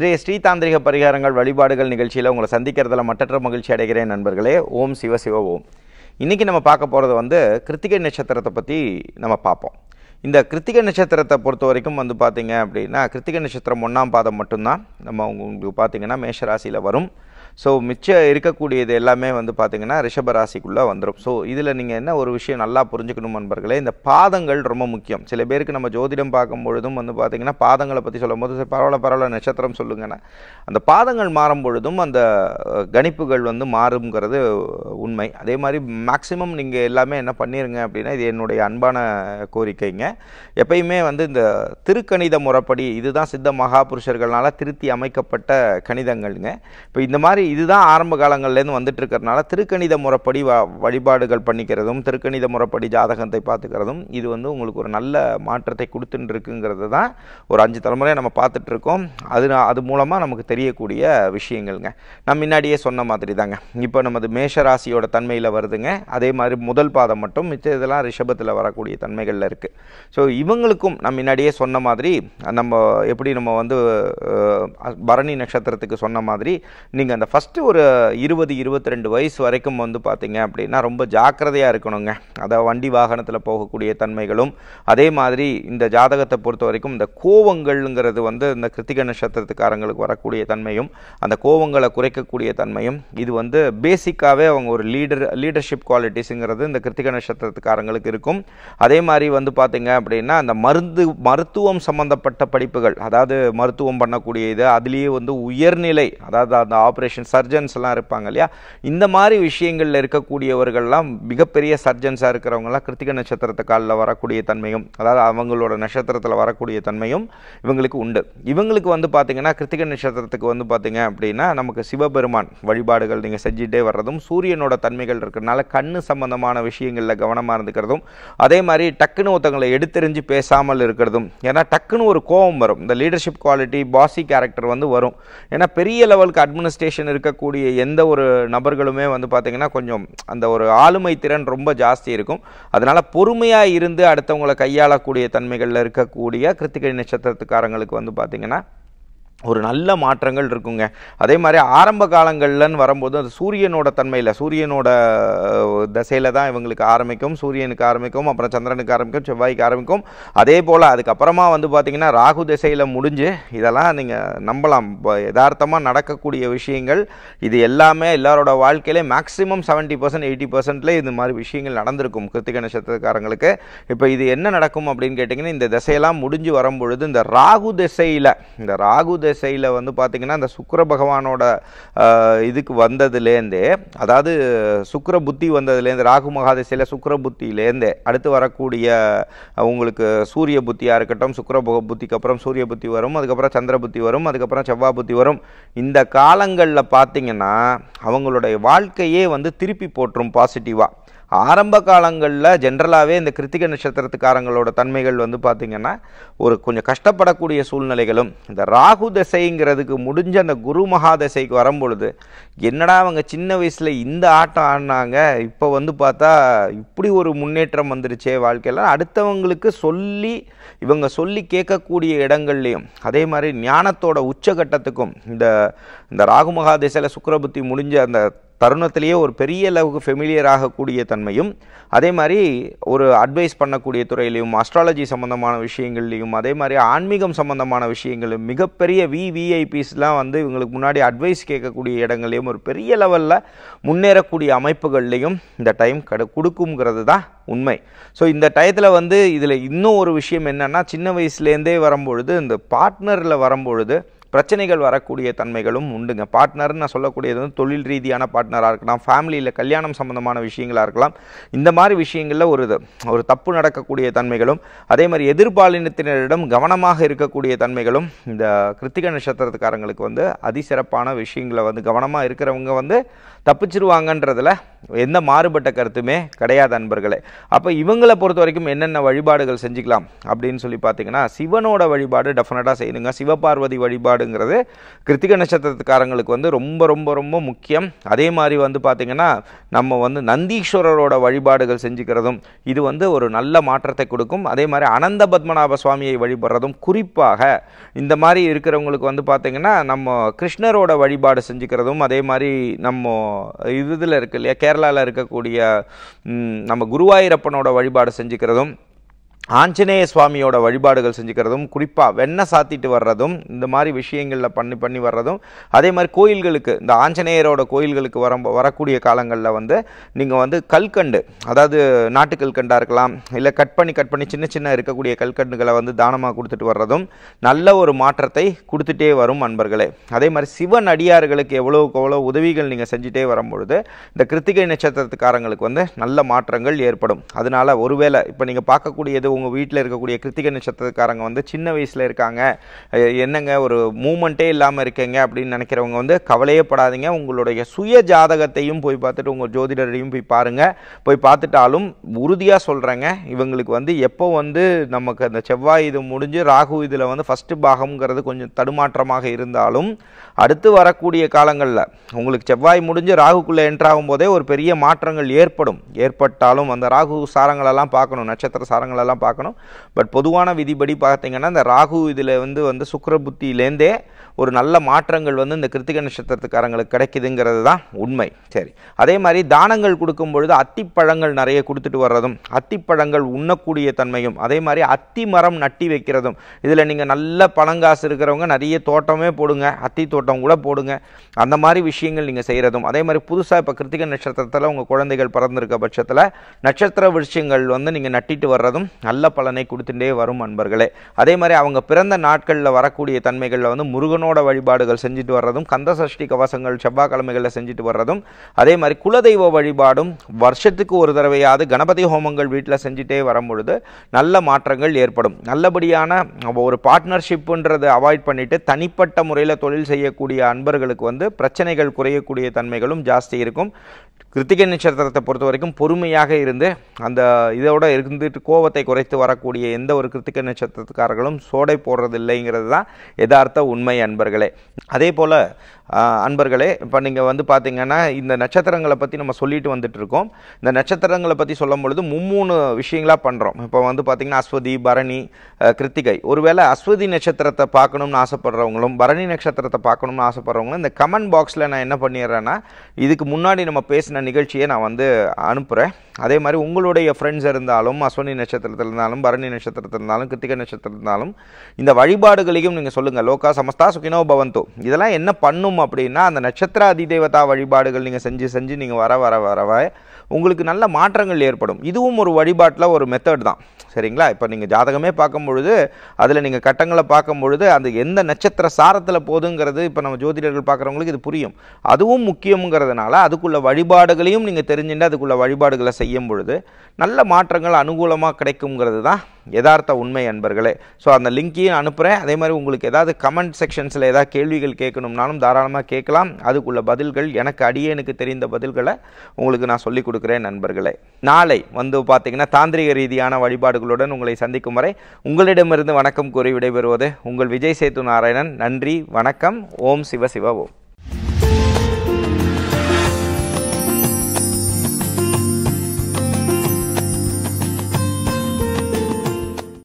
இன்றைய தாந்திரிக பரிகாரங்கள் வழிபாடுகள் நிகழ்ச்சியில் உங்களை சந்திக்கிறதுல மற்றற்ற மகிழ்ச்சி அடைகிறேன் நண்பர்களே ஓம் சிவ சிவ ஓம் இன்றைக்கி நம்ம பார்க்க போகிறது வந்து கிருத்திகை நட்சத்திரத்தை பற்றி நம்ம பார்ப்போம் இந்த கிருத்திகை நட்சத்திரத்தை பொறுத்த வரைக்கும் வந்து பார்த்திங்க அப்படின்னா கிருத்திகை நட்சத்திரம் ஒன்றாம் பாதம் மட்டும்தான் நம்ம உங்களுக்கு பார்த்திங்கன்னா மேஷராசியில் வரும் ஸோ மிச்சம் இருக்கக்கூடியது எல்லாமே வந்து பார்த்திங்கன்னா ரிஷபராசிக்குள்ளே வந்துடும் ஸோ இதில் நீங்கள் என்ன ஒரு விஷயம் நல்லா புரிஞ்சுக்கணும் நண்பர்களே இந்த பாதங்கள் ரொம்ப முக்கியம் சில பேருக்கு நம்ம ஜோதிடம் பார்க்கும் பொழுதும் வந்து பார்த்திங்கன்னா பாதங்களை பற்றி சொல்லும் போது சரி பரவாயில்ல பரவாயில்ல நட்சத்திரம் சொல்லுங்கன்னா அந்த பாதங்கள் மாறும் பொழுதும் அந்த கணிப்புகள் வந்து மாறுங்கிறது உண்மை அதே மாதிரி மேக்ஸிமம் நீங்கள் எல்லாமே என்ன பண்ணிடுங்க அப்படின்னா இது என்னுடைய அன்பான கோரிக்கைங்க எப்பயுமே வந்து இந்த திருக்கணித முறைப்படி இதுதான் சித்த மகாபுருஷர்களால் திருத்தி அமைக்கப்பட்ட கணிதங்கள்ங்க இப்போ இந்த மாதிரி இதுதான் ஆரம்ப காலங்கள்லேருந்து வந்துட்டு இருக்கிறதுனால திருக்கணித முறைப்படி வழிபாடுகள் பண்ணிக்கிறதும் திருக்கணித முறைப்படி ஜாதகத்தை பார்த்துக்கிறதும் இது வந்து உங்களுக்கு ஒரு நல்ல மாற்றத்தை கொடுத்துட்டு இருக்குங்கிறது தான் ஒரு அஞ்சு தலைமுறையாக நம்ம பார்த்துட்ருக்கோம் அது அது மூலமாக நமக்கு தெரியக்கூடிய விஷயங்கள்ங்க நான் முன்னாடியே சொன்ன மாதிரி தாங்க இப்போ நமது மேஷராசியோட தன்மையில் வருதுங்க அதே மாதிரி முதல் பாதம் மட்டும் மிச்ச இதெல்லாம் ரிஷபத்தில் வரக்கூடிய தன்மைகளில் இருக்குது ஸோ இவங்களுக்கும் நம்ம முன்னாடியே சொன்ன மாதிரி நம்ம எப்படி நம்ம வந்து பரணி நட்சத்திரத்துக்கு சொன்ன மாதிரி நீங்கள் அந்த ஃபஸ்ட்டு ஒரு இருபது இருபத்தி ரெண்டு வயசு வரைக்கும் வந்து பார்த்திங்க அப்படின்னா ரொம்ப ஜாக்கிரதையாக இருக்கணுங்க அதாவது வண்டி வாகனத்தில் போகக்கூடிய தன்மைகளும் அதே மாதிரி இந்த ஜாதகத்தை பொறுத்த வரைக்கும் இந்த கோவங்கள்ங்கிறது வந்து இந்த கிருத்திக நட்சத்திரத்துக்காரங்களுக்கு வரக்கூடிய தன்மையும் அந்த கோவங்களை குறைக்கக்கூடிய தன்மையும் இது வந்து பேசிக்காகவே அவங்க ஒரு லீடர் லீடர்ஷிப் குவாலிட்டிஸுங்கிறது இந்த கிருத்திக நட்சத்திரத்துக்காரங்களுக்கு இருக்கும் அதே மாதிரி வந்து பார்த்திங்க அப்படின்னா அந்த மருந்து மருத்துவம் சம்மந்தப்பட்ட படிப்புகள் அதாவது மருத்துவம் பண்ணக்கூடிய இது அதுலேயே வந்து உயர்நிலை அதாவது அந்த ஆப்ரேஷன் ஆப்ரேஷன் சர்ஜன்ஸ்லாம் இருப்பாங்க இல்லையா இந்த மாதிரி விஷயங்களில் இருக்கக்கூடியவர்கள்லாம் மிகப்பெரிய சர்ஜன்ஸாக இருக்கிறவங்கலாம் கிருத்திக நட்சத்திரத்தை காலில் வரக்கூடிய தன்மையும் அதாவது அவங்களோட நட்சத்திரத்தில் வரக்கூடிய தன்மையும் இவங்களுக்கு உண்டு இவங்களுக்கு வந்து பார்த்திங்கன்னா கிருத்திக நட்சத்திரத்துக்கு வந்து பார்த்திங்க அப்படின்னா நமக்கு சிவபெருமான் வழிபாடுகள் நீங்கள் செஞ்சுட்டே வர்றதும் சூரியனோட தன்மைகள் இருக்கிறனால கண்ணு சம்பந்தமான விஷயங்களில் கவனமாக இருந்துக்கிறதும் அதே மாதிரி டக்குன்னு ஒருத்தவங்களை எடுத்தெறிஞ்சு பேசாமல் இருக்கிறதும் ஏன்னா டக்குன்னு ஒரு கோபம் வரும் இந்த லீடர்ஷிப் குவாலிட்டி பாசி கேரக்டர் வந்து வரும் ஏன்னா பெரிய லெவலுக்கு அட்மினிஸ்ட்ரேஷன் பொசிஷன் இருக்கக்கூடிய எந்த ஒரு நபர்களுமே வந்து பார்த்திங்கன்னா கொஞ்சம் அந்த ஒரு ஆளுமை திறன் ரொம்ப ஜாஸ்தி இருக்கும் அதனால் பொறுமையாக இருந்து அடுத்தவங்களை கையாளக்கூடிய தன்மைகளில் இருக்கக்கூடிய கிருத்திகை நட்சத்திரத்துக்காரங்களுக்கு வந்து பார்த்திங்கன்னா ஒரு நல்ல மாற்றங்கள் இருக்குங்க அதே மாதிரி ஆரம்ப காலங்கள்லன்னு வரும்போது அது சூரியனோட தன்மையில் சூரியனோட தசையில் தான் இவங்களுக்கு ஆரம்பிக்கும் சூரியனுக்கு ஆரம்பிக்கும் அப்புறம் சந்திரனுக்கு ஆரம்பிக்கும் செவ்வாய்க்கு ஆரம்பிக்கும் அதே போல் அதுக்கப்புறமா வந்து பார்த்திங்கன்னா ராகு திசையில் முடிஞ்சு இதெல்லாம் நீங்கள் நம்பலாம் யதார்த்தமாக நடக்கக்கூடிய விஷயங்கள் இது எல்லாமே எல்லாரோட வாழ்க்கையிலே மேக்ஸிமம் செவன்ட்டி பர்சன்ட் எயிட்டி பர்சன்ட்லேயே இந்த மாதிரி விஷயங்கள் நடந்திருக்கும் கிருத்திக நட்சத்திரக்காரங்களுக்கு இப்போ இது என்ன நடக்கும் அப்படின்னு கேட்டிங்கன்னா இந்த திசையெல்லாம் முடிஞ்சு வரும்பொழுது இந்த ராகு திசையில் இந்த ராகு திசையில் வந்து பார்த்திங்கன்னா அந்த சுக்கர பகவானோட இதுக்கு வந்ததுலேருந்தே அதாவது சுக்கர புத்தி வந்ததுலேருந்து ராகு மகாதிசையில் சுக்கர புத்தியிலேருந்தே அடுத்து வரக்கூடிய உங்களுக்கு சூரிய புத்தியாக இருக்கட்டும் சுக்கர புத்திக்கு அப்புறம் சூரிய புத்தி வரும் அதுக்கப்புறம் சந்திர புத்தி வரும் அதுக்கப்புறம் செவ்வாய் புத்தி வரும் இந்த காலங்களில் பார்த்திங்கன்னா அவங்களுடைய வாழ்க்கையே வந்து திருப்பி போட்டுரும் பாசிட்டிவாக ஆரம்ப காலங்களில் ஜென்ரலாகவே இந்த கிருத்திக நட்சத்திரத்துக்காரங்களோட தன்மைகள் வந்து பார்த்திங்கன்னா ஒரு கொஞ்சம் கஷ்டப்படக்கூடிய சூழ்நிலைகளும் இந்த ராகு தசைங்கிறதுக்கு முடிஞ்ச அந்த குரு மகாதசைக்கு வரும்பொழுது என்னடா அவங்க சின்ன வயசில் இந்த ஆட்டம் ஆடினாங்க இப்போ வந்து பார்த்தா இப்படி ஒரு முன்னேற்றம் வந்துருச்சே வாழ்க்கையில் அடுத்தவங்களுக்கு சொல்லி இவங்க சொல்லி கேட்கக்கூடிய இடங்கள்லையும் அதே மாதிரி ஞானத்தோட உச்சகட்டத்துக்கும் இந்த இந்த ராகு மகாதசையில் சுக்கரபுத்தி முடிஞ்ச அந்த தருணத்திலேயே ஒரு பெரிய அளவுக்கு ஃபெமிலியர் ஆகக்கூடிய தன்மையும் அதே மாதிரி ஒரு அட்வைஸ் பண்ணக்கூடிய துறையிலையும் அஸ்ட்ராலஜி சம்மந்தமான விஷயங்கள்லையும் அதே மாதிரி ஆன்மீகம் சம்மந்தமான விஷயங்களும் மிகப்பெரிய விவிஐபிஸ்லாம் வந்து இவங்களுக்கு முன்னாடி அட்வைஸ் கேட்கக்கூடிய இடங்கள்லையும் ஒரு பெரிய லெவலில் முன்னேறக்கூடிய அமைப்புகள்லையும் இந்த டைம் கடு கொடுக்குங்கிறது தான் உண்மை ஸோ இந்த டயத்தில் வந்து இதில் இன்னும் ஒரு விஷயம் என்னென்னா சின்ன வயசுலேருந்தே வரும்பொழுது இந்த பார்ட்னரில் வரும்பொழுது பிரச்சனைகள் வரக்கூடிய தன்மைகளும் உண்டுங்க பார்ட்னர்னு நான் சொல்லக்கூடியது வந்து தொழில் ரீதியான பார்ட்னராக இருக்கலாம் ஃபேமிலியில் கல்யாணம் சம்மந்தமான விஷயங்களாக இருக்கலாம் இந்த மாதிரி விஷயங்களில் ஒரு ஒரு தப்பு நடக்கக்கூடிய தன்மைகளும் அதே மாதிரி எதிர்பாலினத்தினரிடம் கவனமாக இருக்கக்கூடிய தன்மைகளும் இந்த கிருத்திக நட்சத்திரத்துக்காரங்களுக்கு வந்து அதிசிறப்பான விஷயங்களை வந்து கவனமாக இருக்கிறவங்க வந்து தப்பிச்சிருவாங்கன்றதில் எந்த மாறுபட்ட கருத்துமே கிடையாது அன்பர்களே அப்போ இவங்களை பொறுத்த வரைக்கும் என்னென்ன வழிபாடுகள் செஞ்சுக்கலாம் அப்படின்னு சொல்லி பார்த்தீங்கன்னா சிவனோட வழிபாடு டெஃபினட்டாக செய்யணுங்க சிவபார்வதி வழிபாடுங்கிறது கிருத்திக நட்சத்திரத்துக்காரங்களுக்கு வந்து ரொம்ப ரொம்ப ரொம்ப முக்கியம் அதே மாதிரி வந்து பார்த்திங்கன்னா நம்ம வந்து நந்தீஸ்வரரோட வழிபாடுகள் செஞ்சுக்கிறதும் இது வந்து ஒரு நல்ல மாற்றத்தை கொடுக்கும் அதே மாதிரி அனந்த பத்மநாப சுவாமியை வழிபடுறதும் குறிப்பாக இந்த மாதிரி இருக்கிறவங்களுக்கு வந்து பார்த்திங்கன்னா நம்ம கிருஷ்ணரோட வழிபாடு செஞ்சுக்கிறதும் அதே மாதிரி நம்ம இதில் இருக்கு இல்லையா கேரளாவில் இருக்கக்கூடிய நம்ம குருவாயூரப்பனோட வழிபாடு செஞ்சுக்கிறதும் ஆஞ்சநேய சுவாமியோட வழிபாடுகள் செஞ்சுக்கிறதும் குறிப்பாக வெண்ணெய் சாத்திட்டு வர்றதும் இந்த மாதிரி விஷயங்களில் பண்ணி பண்ணி வர்றதும் அதே மாதிரி கோயில்களுக்கு இந்த ஆஞ்சநேயரோட கோயில்களுக்கு வர வரக்கூடிய காலங்களில் வந்து நீங்கள் வந்து கல்கண்டு அதாவது நாட்டு கல்கண்டாக இருக்கலாம் இல்லை கட் பண்ணி கட் பண்ணி சின்ன சின்ன இருக்கக்கூடிய கல்கண்டுகளை வந்து தானமாக கொடுத்துட்டு வர்றதும் நல்ல ஒரு மாற்றத்தை கொடுத்துட்டே வரும் அன்பர்களே அதே மாதிரி சிவன் அடியார்களுக்கு எவ்வளோக்கு எவ்வளோ உதவிகள் நீங்கள் செஞ்சுட்டே வரும்பொழுது இந்த கிருத்திகை நட்சத்திரத்துக்காரங்களுக்கு வந்து நல்ல மாற்றங்கள் ஏற்படும் அதனால் ஒருவேளை இப்போ நீங்கள் பார்க்கக்கூடியது உங்கள் வீட்டில் இருக்கக்கூடிய கிருத்திக நட்சத்திரக்காரங்க வந்து சின்ன வயசில் இருக்காங்க என்னங்க ஒரு மூமெண்ட்டே இல்லாமல் இருக்கீங்க அப்படின்னு நினைக்கிறவங்க வந்து கவலையே படாதீங்க உங்களுடைய சுய ஜாதகத்தையும் போய் பார்த்துட்டு உங்கள் ஜோதிடரையும் போய் பாருங்கள் போய் பார்த்துட்டாலும் உறுதியாக சொல்கிறேங்க இவங்களுக்கு வந்து எப்போ வந்து நமக்கு அந்த செவ்வாய் இது முடிஞ்சு ராகு இதில் வந்து ஃபஸ்ட்டு பாகம்ங்கிறது கொஞ்சம் தடுமாற்றமாக இருந்தாலும் அடுத்து வரக்கூடிய காலங்களில் உங்களுக்கு செவ்வாய் முடிஞ்சு ராகுக்குள்ளே என்ட்ராகும் போதே ஒரு பெரிய மாற்றங்கள் ஏற்படும் ஏற்பட்டாலும் அந்த ராகு சாரங்களெல்லாம் பார்க்கணும் நட்சத்திர சாரங்களெல்லாம் பார்க்கணும் பார்க்கணும் பட் பொதுவான விதிப்படி பார்த்தீங்கன்னா இந்த ராகு இதில் வந்து வந்து சுக்கர புத்தியிலேருந்தே ஒரு நல்ல மாற்றங்கள் வந்து இந்த கிருத்திக நட்சத்திரத்துக்காரங்களுக்கு கிடைக்குதுங்கிறது தான் உண்மை சரி அதே மாதிரி தானங்கள் கொடுக்கும் பொழுது அத்திப்பழங்கள் நிறைய கொடுத்துட்டு வர்றதும் அத்திப்பழங்கள் உண்ணக்கூடிய தன்மையும் அதே மாதிரி அத்தி மரம் நட்டி வைக்கிறதும் இதில் நீங்கள் நல்ல பணங்காசு இருக்கிறவங்க நிறைய தோட்டமே போடுங்க அத்தி தோட்டம் கூட போடுங்க அந்த மாதிரி விஷயங்கள் நீங்கள் செய்கிறதும் அதே மாதிரி புதுசாக இப்போ கிருத்திக நட்சத்திரத்தில் உங்கள் குழந்தைகள் பிறந்திருக்க பட்சத்தில் நட்சத்திர விஷயங்கள் வந்து நீங்கள் நட்டிட்டு வர்றதும் நல்ல நல்ல பலனை கொடுத்துட்டே வரும் அன்பர்களே அதே மாதிரி அவங்க பிறந்த நாட்களில் வரக்கூடிய தன்மைகளில் வந்து முருகனோட வழிபாடுகள் செஞ்சுட்டு வர்றதும் கந்த சஷ்டி கவசங்கள் செவ்வாய்க்கிழமைகளில் செஞ்சுட்டு வர்றதும் அதே மாதிரி குலதெய்வ வழிபாடும் வருஷத்துக்கு ஒரு தடவையாவது கணபதி ஹோமங்கள் வீட்டில் செஞ்சுட்டே வரும்பொழுது நல்ல மாற்றங்கள் ஏற்படும் நல்லபடியான ஒரு பார்ட்னர்ஷிப்புன்றதை அவாய்ட் பண்ணிவிட்டு தனிப்பட்ட முறையில் தொழில் செய்யக்கூடிய அன்பர்களுக்கு வந்து பிரச்சனைகள் குறையக்கூடிய தன்மைகளும் ஜாஸ்தி இருக்கும் கிருத்திகை நட்சத்திரத்தை பொறுத்த வரைக்கும் பொறுமையாக இருந்து அந்த இதோட இருந்துட்டு கோவத்தை குறை பயணித்து வரக்கூடிய எந்த ஒரு கிருத்திக நட்சத்திரத்துக்காரர்களும் சோடை போடுறது தான் யதார்த்த உண்மை அன்பர்களே அதே போல் அன்பர்களே இப்போ நீங்கள் வந்து பார்த்தீங்கன்னா இந்த நட்சத்திரங்களை பற்றி நம்ம சொல்லிட்டு வந்துட்டு இருக்கோம் இந்த நட்சத்திரங்களை பற்றி சொல்லும் பொழுது மும்மூணு விஷயங்களாக பண்ணுறோம் இப்போ வந்து பார்த்திங்கன்னா அஸ்வதி பரணி கிருத்திகை ஒருவேளை அஸ்வதி நட்சத்திரத்தை பார்க்கணும்னு ஆசைப்படுறவங்களும் பரணி நட்சத்திரத்தை பார்க்கணும்னு ஆசைப்படுறவங்களும் இந்த கமெண்ட் பாக்ஸில் நான் என்ன பண்ணிடுறேன்னா இதுக்கு முன்னாடி நம்ம பேசின நிகழ்ச்சியை நான் வந்து அனுப்புகிறேன் அதே மாதிரி உங்களுடைய ஃப்ரெண்ட்ஸ் இருந்தாலும் அஸ்வனி நட்சத்திரத்தில் இருந்தாலும் பரணி நட்சத்திரத்தில் இருந்தாலும் கிருத்திகை நட்சத்திரத்தில் இருந்தாலும் இந்த வழிபாடுகளையும் நீங்கள் சொல்லுங்கள் லோகா சமஸ்தா சுகினோ பவந்தோ இதெல்லாம் என்ன பண்ணும் அப்படின்னா அந்த நட்சத்திர அதிதேவதா வழிபாடுகள் நீங்கள் செஞ்சு செஞ்சு நீங்கள் வர வர வர உங்களுக்கு நல்ல மாற்றங்கள் ஏற்படும் இதுவும் ஒரு வழிபாட்டில் ஒரு மெத்தட் தான் சரிங்களா இப்போ நீங்கள் ஜாதகமே பார்க்கும் பொழுது அதில் நீங்கள் கட்டங்களை பார்க்கும் பொழுது அந்த எந்த நட்சத்திர சாரத்தில் போதுங்கிறது இப்போ நம்ம ஜோதிடர்கள் பார்க்குறவங்களுக்கு இது புரியும் அதுவும் முக்கியங்கிறதுனால அதுக்குள்ள வழிபாடுகளையும் நீங்கள் தெரிஞ்சுட்டு அதுக்குள்ள வழிபாடுகளை செய்யும் பொழுது நல்ல மாற்றங்கள் அனுகூலமாக கிடைக்குங்கிறது தான் யதார்த்த உண்மை அன்பர்களே ஸோ அந்த லிங்க்கையும் அனுப்புகிறேன் அதே மாதிரி உங்களுக்கு ஏதாவது கமெண்ட் செக்ஷன்ஸில் ஏதாவது கேள்விகள் கேட்கணும்னாலும் தாராளமாக கேட்கலாம் அதுக்குள்ள பதில்கள் எனக்கு அடியே எனக்கு தெரிந்த பதில்களை உங்களுக்கு நான் சொல்லிக் கொடுக்குறேன் கொடுக்குறேன் நண்பர்களே நாளை வந்து பார்த்திங்கன்னா தாந்திரிக ரீதியான வழிபாடுகளுடன் உங்களை சந்திக்கும் வரை உங்களிடமிருந்து வணக்கம் கூறி விடைபெறுவது உங்கள் விஜய் சேத்து நாராயணன் நன்றி வணக்கம் ஓம் சிவ சிவ ஓம்